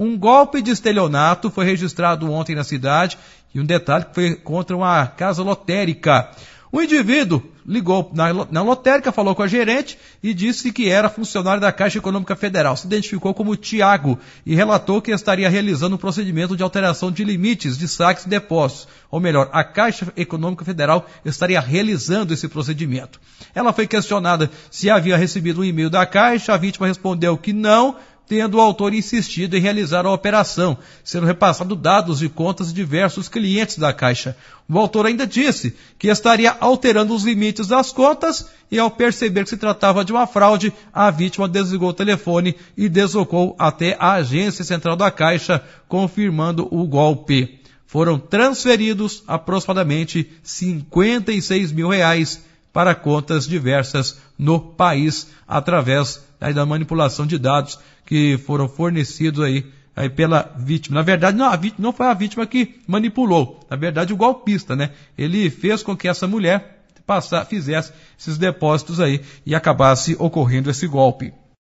Um golpe de estelionato foi registrado ontem na cidade e um detalhe que foi contra uma casa lotérica. O indivíduo ligou na, na lotérica, falou com a gerente e disse que era funcionário da Caixa Econômica Federal. Se identificou como Tiago e relatou que estaria realizando um procedimento de alteração de limites de saques e depósitos. Ou melhor, a Caixa Econômica Federal estaria realizando esse procedimento. Ela foi questionada se havia recebido um e-mail da Caixa, a vítima respondeu que não, tendo o autor insistido em realizar a operação, sendo repassado dados de contas de diversos clientes da Caixa. O autor ainda disse que estaria alterando os limites das contas e, ao perceber que se tratava de uma fraude, a vítima desligou o telefone e deslocou até a agência central da Caixa, confirmando o golpe. Foram transferidos aproximadamente 56 mil reais para contas diversas no país através aí, da manipulação de dados que foram fornecidos aí, aí pela vítima. Na verdade, não, vítima, não foi a vítima que manipulou. Na verdade, o golpista, né? Ele fez com que essa mulher passar, fizesse esses depósitos aí e acabasse ocorrendo esse golpe.